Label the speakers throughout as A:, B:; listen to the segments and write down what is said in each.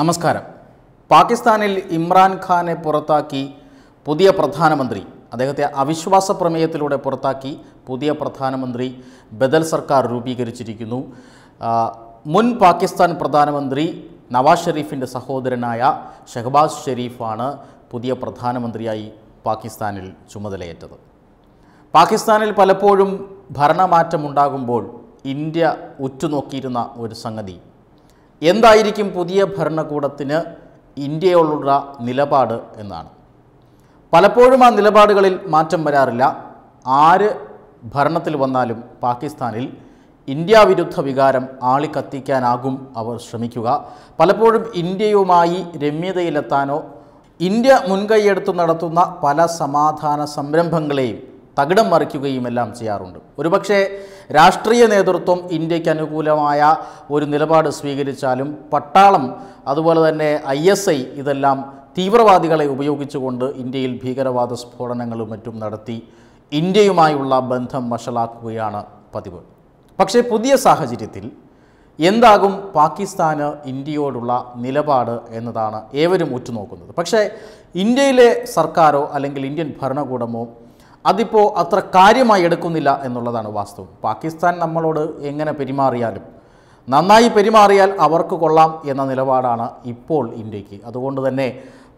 A: നമസ്കാരം പാകിസ്ഥാനിൽ ഇമ്രാൻഖാനെ പുറത്താക്കി പുതിയ പ്രധാനമന്ത്രി അദ്ദേഹത്തെ അവിശ്വാസ പ്രമേയത്തിലൂടെ പുറത്താക്കി പുതിയ പ്രധാനമന്ത്രി ബദൽ സർക്കാർ രൂപീകരിച്ചിരിക്കുന്നു മുൻ പാകിസ്ഥാൻ പ്രധാനമന്ത്രി നവാസ് ഷെരീഫിൻ്റെ സഹോദരനായ ഷഹബാസ് ഷെരീഫാണ് പുതിയ പ്രധാനമന്ത്രിയായി പാകിസ്ഥാനിൽ ചുമതലയേറ്റത് പാകിസ്ഥാനിൽ പലപ്പോഴും ഭരണമാറ്റമുണ്ടാകുമ്പോൾ ഇന്ത്യ ഉറ്റുനോക്കിയിരുന്ന ഒരു സംഗതി എന്തായിരിക്കും പുതിയ ഭരണകൂടത്തിന് ഇന്ത്യയോടുള്ള നിലപാട് എന്നാണ് പലപ്പോഴും ആ നിലപാടുകളിൽ മാറ്റം വരാറില്ല ആര് ഭരണത്തിൽ വന്നാലും പാകിസ്ഥാനിൽ ഇന്ത്യ വിരുദ്ധ വികാരം ആളിക്കത്തിക്കാനാകും അവർ ശ്രമിക്കുക പലപ്പോഴും ഇന്ത്യയുമായി രമ്യതയിലെത്താനോ ഇന്ത്യ മുൻകൈയെടുത്ത് നടത്തുന്ന പല സമാധാന സംരംഭങ്ങളെയും തകിടം മറിക്കുകയും എല്ലാം ചെയ്യാറുണ്ട് ഒരുപക്ഷെ രാഷ്ട്രീയ നേതൃത്വം ഇന്ത്യക്ക് അനുകൂലമായ ഒരു നിലപാട് സ്വീകരിച്ചാലും പട്ടാളം അതുപോലെ തന്നെ ഐ എസ് ഐ ഇതെല്ലാം തീവ്രവാദികളെ ഉപയോഗിച്ചുകൊണ്ട് ഇന്ത്യയിൽ ഭീകരവാദ സ്ഫോടനങ്ങളും മറ്റും നടത്തി ഇന്ത്യയുമായുള്ള ബന്ധം വഷളാക്കുകയാണ് പതിവ് പക്ഷേ പുതിയ സാഹചര്യത്തിൽ എന്താകും പാകിസ്ഥാന് ഇന്ത്യയോടുള്ള നിലപാട് എന്നതാണ് ഏവരും ഉറ്റുനോക്കുന്നത് പക്ഷേ ഇന്ത്യയിലെ സർക്കാരോ അല്ലെങ്കിൽ ഇന്ത്യൻ ഭരണകൂടമോ അതിപ്പോൾ അത്ര കാര്യമായി എടുക്കുന്നില്ല എന്നുള്ളതാണ് വാസ്തവം പാകിസ്ഥാൻ നമ്മളോട് എങ്ങനെ പെരുമാറിയാലും നന്നായി പെരുമാറിയാൽ അവർക്ക് കൊള്ളാം എന്ന നിലപാടാണ് ഇപ്പോൾ ഇന്ത്യക്ക് അതുകൊണ്ട് തന്നെ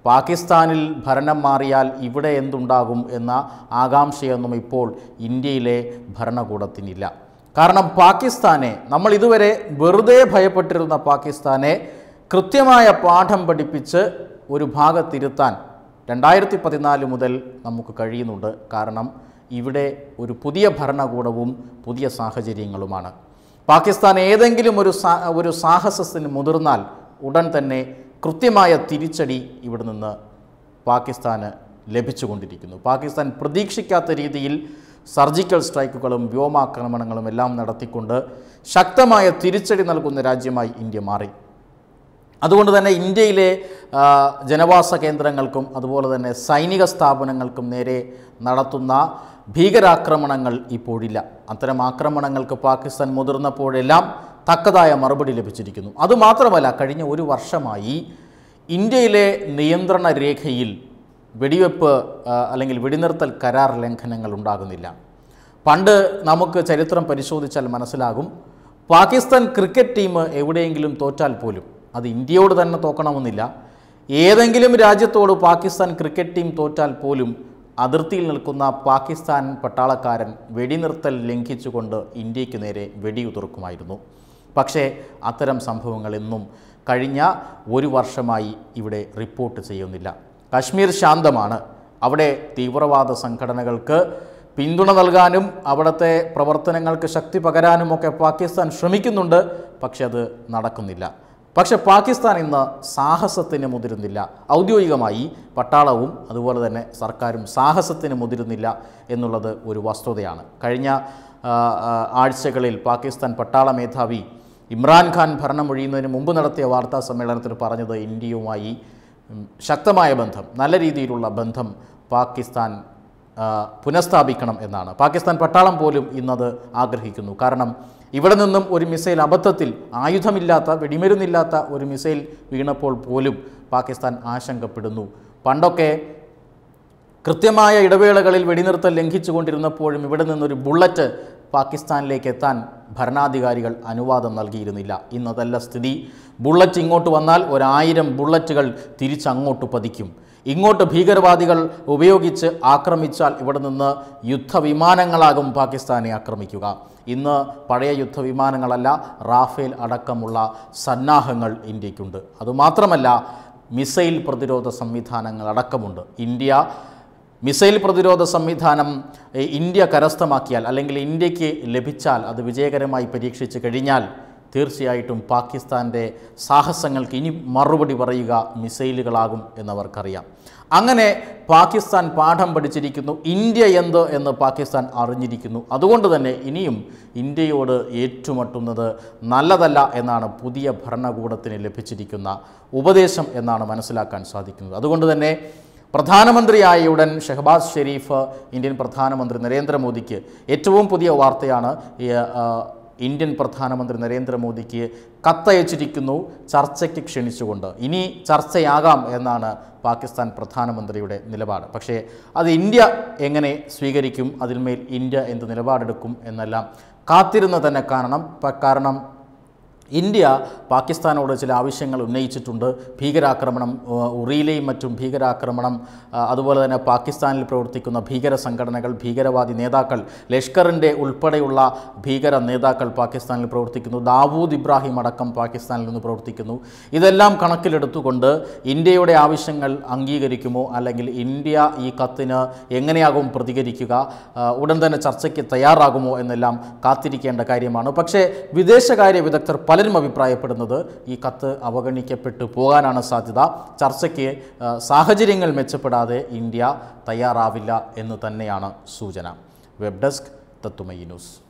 A: പാകിസ്ഥാനിൽ ഭരണം മാറിയാൽ ഇവിടെ എന്തുണ്ടാകും എന്ന ആകാംക്ഷയൊന്നും ഇപ്പോൾ ഇന്ത്യയിലെ ഭരണകൂടത്തിനില്ല കാരണം പാകിസ്ഥാനെ നമ്മൾ ഇതുവരെ വെറുതെ ഭയപ്പെട്ടിരുന്ന പാകിസ്ഥാനെ കൃത്യമായ പാഠം പഠിപ്പിച്ച് ഒരു ഭാഗത്തിരുത്താൻ രണ്ടായിരത്തി പതിനാല് മുതൽ നമുക്ക് കഴിയുന്നുണ്ട് കാരണം ഇവിടെ ഒരു പുതിയ ഭരണകൂടവും പുതിയ സാഹചര്യങ്ങളുമാണ് പാകിസ്ഥാൻ ഏതെങ്കിലും ഒരു സാ ഒരു സാഹസത്തിന് മുതിർന്നാൽ ഉടൻ തന്നെ കൃത്യമായ തിരിച്ചടി ഇവിടെ നിന്ന് പാകിസ്ഥാന് ലഭിച്ചുകൊണ്ടിരിക്കുന്നു പാകിസ്ഥാൻ പ്രതീക്ഷിക്കാത്ത രീതിയിൽ സർജിക്കൽ സ്ട്രൈക്കുകളും വ്യോമാക്രമണങ്ങളും എല്ലാം നടത്തിക്കൊണ്ട് ശക്തമായ തിരിച്ചടി നൽകുന്ന രാജ്യമായി ഇന്ത്യ മാറി അതുകൊണ്ട് തന്നെ ഇന്ത്യയിലെ ജനവാസ കേന്ദ്രങ്ങൾക്കും അതുപോലെ തന്നെ സൈനിക സ്ഥാപനങ്ങൾക്കും നേരെ നടത്തുന്ന ഭീകരാക്രമണങ്ങൾ ഇപ്പോഴില്ല അത്തരം ആക്രമണങ്ങൾക്ക് പാകിസ്ഥാൻ മുതിർന്നപ്പോഴെല്ലാം തക്കതായ മറുപടി ലഭിച്ചിരിക്കുന്നു അതുമാത്രമല്ല കഴിഞ്ഞ ഒരു വർഷമായി ഇന്ത്യയിലെ നിയന്ത്രണ രേഖയിൽ വെടിവെപ്പ് അല്ലെങ്കിൽ വെടിനിർത്തൽ കരാർ ലംഘനങ്ങൾ ഉണ്ടാകുന്നില്ല പണ്ട് നമുക്ക് ചരിത്രം പരിശോധിച്ചാൽ മനസ്സിലാകും പാകിസ്ഥാൻ ക്രിക്കറ്റ് ടീം എവിടെയെങ്കിലും തോറ്റാൽ പോലും അത് ഇന്ത്യയോട് തന്നെ തോക്കണമെന്നില്ല ഏതെങ്കിലും രാജ്യത്തോട് പാകിസ്ഥാൻ ക്രിക്കറ്റ് ടീം തോറ്റാൽ പോലും അതിർത്തിയിൽ നിൽക്കുന്ന പാകിസ്ഥാൻ പട്ടാളക്കാരൻ വെടിനിർത്തൽ ലംഘിച്ചുകൊണ്ട് ഇന്ത്യയ്ക്ക് നേരെ വെടിയുതിർക്കുമായിരുന്നു പക്ഷേ അത്തരം സംഭവങ്ങൾ എന്നും കഴിഞ്ഞ ഒരു വർഷമായി ഇവിടെ റിപ്പോർട്ട് ചെയ്യുന്നില്ല കശ്മീർ ശാന്തമാണ് അവിടെ തീവ്രവാദ സംഘടനകൾക്ക് പിന്തുണ നൽകാനും അവിടുത്തെ പ്രവർത്തനങ്ങൾക്ക് ശക്തി പകരാനുമൊക്കെ പാകിസ്ഥാൻ ശ്രമിക്കുന്നുണ്ട് പക്ഷെ അത് നടക്കുന്നില്ല പക്ഷെ പാകിസ്ഥാൻ ഇന്ന് സാഹസത്തിന് മുതിരുന്നില്ല ഔദ്യോഗികമായി പട്ടാളവും അതുപോലെ തന്നെ സർക്കാരും സാഹസത്തിന് മുതിരുന്നില്ല എന്നുള്ളത് ഒരു വസ്തുതയാണ് കഴിഞ്ഞ ആഴ്ചകളിൽ പാകിസ്ഥാൻ പട്ടാള മേധാവി ഇമ്രാൻഖാൻ ഭരണമൊഴിയുന്നതിന് മുമ്പ് നടത്തിയ വാർത്താ സമ്മേളനത്തിൽ പറഞ്ഞത് ഇന്ത്യയുമായി ശക്തമായ ബന്ധം നല്ല രീതിയിലുള്ള ബന്ധം പാകിസ്ഥാൻ പുനഃസ്ഥാപിക്കണം എന്നാണ് പാകിസ്ഥാൻ പട്ടാളം പോലും ഇന്നത് ആഗ്രഹിക്കുന്നു കാരണം ഇവിടെ നിന്നും ഒരു മിസൈൽ അബദ്ധത്തിൽ ആയുധമില്ലാത്ത വെടിമരുന്നില്ലാത്ത ഒരു മിസൈൽ വീണപ്പോൾ പോലും പാകിസ്ഥാൻ ആശങ്കപ്പെടുന്നു പണ്ടൊക്കെ കൃത്യമായ ഇടവേളകളിൽ വെടിനിർത്തൽ ലംഘിച്ചുകൊണ്ടിരുന്നപ്പോഴും ഇവിടെ നിന്നൊരു ബുള്ളറ്റ് പാകിസ്ഥാനിലേക്ക് എത്താൻ ഭരണാധികാരികൾ അനുവാദം നൽകിയിരുന്നില്ല ഇന്നതല്ല സ്ഥിതി ബുള്ളറ്റ് ഇങ്ങോട്ട് വന്നാൽ ഒരായിരം ബുള്ളറ്റുകൾ തിരിച്ചങ്ങോട്ട് പതിക്കും ഇങ്ങോട്ട് ഭീകരവാദികൾ ഉപയോഗിച്ച് ആക്രമിച്ചാൽ ഇവിടെ നിന്ന് യുദ്ധവിമാനങ്ങളാകും പാകിസ്ഥാനെ ആക്രമിക്കുക ഇന്ന് പഴയ യുദ്ധവിമാനങ്ങളല്ല റാഫേൽ അടക്കമുള്ള സന്നാഹങ്ങൾ ഇന്ത്യക്കുണ്ട് അതുമാത്രമല്ല മിസൈൽ പ്രതിരോധ സംവിധാനങ്ങൾ അടക്കമുണ്ട് ഇന്ത്യ മിസൈൽ പ്രതിരോധ സംവിധാനം ഇന്ത്യ കരസ്ഥമാക്കിയാൽ അല്ലെങ്കിൽ ഇന്ത്യക്ക് ലഭിച്ചാൽ അത് വിജയകരമായി പരീക്ഷിച്ചു കഴിഞ്ഞാൽ തീർച്ചയായിട്ടും പാകിസ്ഥാൻ്റെ സാഹസങ്ങൾക്ക് ഇനി മറുപടി പറയുക മിസൈലുകളാകും എന്നവർക്കറിയാം അങ്ങനെ പാകിസ്ഥാൻ പാഠം പഠിച്ചിരിക്കുന്നു ഇന്ത്യ എന്ത് എന്ന് പാകിസ്ഥാൻ അറിഞ്ഞിരിക്കുന്നു അതുകൊണ്ട് തന്നെ ഇനിയും ഇന്ത്യയോട് ഏറ്റുമുട്ടുന്നത് നല്ലതല്ല എന്നാണ് പുതിയ ഭരണകൂടത്തിന് ലഭിച്ചിരിക്കുന്ന ഉപദേശം എന്നാണ് മനസ്സിലാക്കാൻ സാധിക്കുന്നത് അതുകൊണ്ട് തന്നെ പ്രധാനമന്ത്രിയായ ഉടൻ ഷെഹബാസ് ഷെരീഫ് ഇന്ത്യൻ പ്രധാനമന്ത്രി നരേന്ദ്രമോദിക്ക് ഏറ്റവും പുതിയ വാർത്തയാണ് ഇന്ത്യൻ പ്രധാനമന്ത്രി നരേന്ദ്രമോദിക്ക് കത്തയച്ചിരിക്കുന്നു ചർച്ചയ്ക്ക് ക്ഷണിച്ചുകൊണ്ട് ഇനി ചർച്ചയാകാം എന്നാണ് പാകിസ്ഥാൻ പ്രധാനമന്ത്രിയുടെ നിലപാട് പക്ഷേ അത് ഇന്ത്യ എങ്ങനെ സ്വീകരിക്കും അതിന്മേൽ ഇന്ത്യ എന്ത് നിലപാടെടുക്കും എന്നെല്ലാം കാത്തിരുന്ന തന്നെ കാരണം കാരണം ഇന്ത്യ പാകിസ്ഥാനോട് ചില ആവശ്യങ്ങൾ ഉന്നയിച്ചിട്ടുണ്ട് ഭീകരാക്രമണം ഉറിയിലെയും മറ്റും ഭീകരാക്രമണം അതുപോലെ തന്നെ പാകിസ്ഥാനിൽ പ്രവർത്തിക്കുന്ന ഭീകര സംഘടനകൾ ഭീകരവാദി നേതാക്കൾ ലഷ്കറിൻ്റെ ഉൾപ്പെടെയുള്ള ഭീകര നേതാക്കൾ പാകിസ്ഥാനിൽ പ്രവർത്തിക്കുന്നു ദാവൂദ് ഇബ്രാഹിം അടക്കം പാകിസ്ഥാനിൽ നിന്ന് പ്രവർത്തിക്കുന്നു ഇതെല്ലാം കണക്കിലെടുത്തുകൊണ്ട് ഇന്ത്യയുടെ ആവശ്യങ്ങൾ അംഗീകരിക്കുമോ അല്ലെങ്കിൽ ഇന്ത്യ ഈ കത്തിന് എങ്ങനെയാകും പ്രതികരിക്കുക ഉടൻ തന്നെ ചർച്ചയ്ക്ക് തയ്യാറാകുമോ എന്നെല്ലാം കാത്തിരിക്കേണ്ട കാര്യമാണ് പക്ഷേ വിദേശകാര്യ വിദഗ്ധർ പല പലരും അഭിപ്രായപ്പെടുന്നത് ഈ കത്ത് അവഗണിക്കപ്പെട്ടു പോകാനാണ് സാധ്യത ചർച്ചയ്ക്ക് സാഹചര്യങ്ങൾ മെച്ചപ്പെടാതെ ഇന്ത്യ തയ്യാറാവില്ല എന്ന് തന്നെയാണ് സൂചന വെബ് ഡെസ്ക് തത്തുമയി ന്യൂസ്